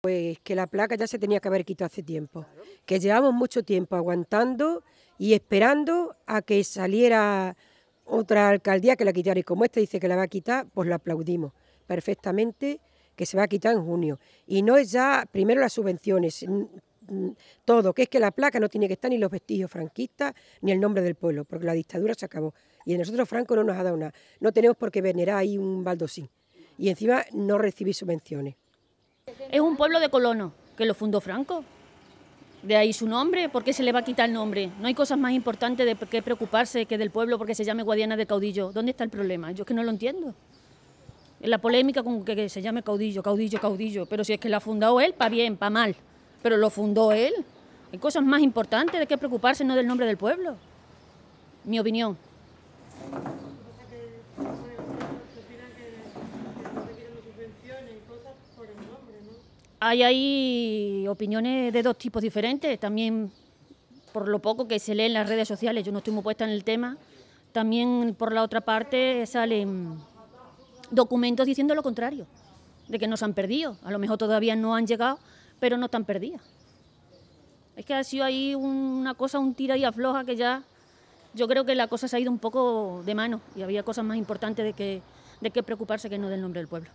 Pues que la placa ya se tenía que haber quitado hace tiempo, que llevamos mucho tiempo aguantando y esperando a que saliera otra alcaldía que la quitara. Y como esta dice que la va a quitar, pues la aplaudimos perfectamente que se va a quitar en junio. Y no es ya, primero las subvenciones, todo, que es que la placa no tiene que estar ni los vestigios franquistas ni el nombre del pueblo, porque la dictadura se acabó. Y a nosotros Franco no nos ha dado nada. No tenemos por qué venerar ahí un baldosín. Y encima no recibí subvenciones es un pueblo de colonos que lo fundó Franco. De ahí su nombre, ¿por qué se le va a quitar el nombre? No hay cosas más importantes de qué preocuparse que del pueblo porque se llame Guadiana de Caudillo. ¿Dónde está el problema? Yo es que no lo entiendo. La polémica con que se llame Caudillo, Caudillo, Caudillo. Pero si es que lo ha fundado él, para bien, pa mal. Pero lo fundó él. Hay cosas más importantes de qué preocuparse, no del nombre del pueblo. Mi opinión. Hay ahí opiniones de dos tipos diferentes, también por lo poco que se lee en las redes sociales, yo no estoy muy puesta en el tema, también por la otra parte salen documentos diciendo lo contrario, de que no se han perdido, a lo mejor todavía no han llegado, pero no están perdidas. Es que ha sido ahí una cosa, un tira y afloja que ya yo creo que la cosa se ha ido un poco de mano y había cosas más importantes de que, de que preocuparse que no del nombre del pueblo.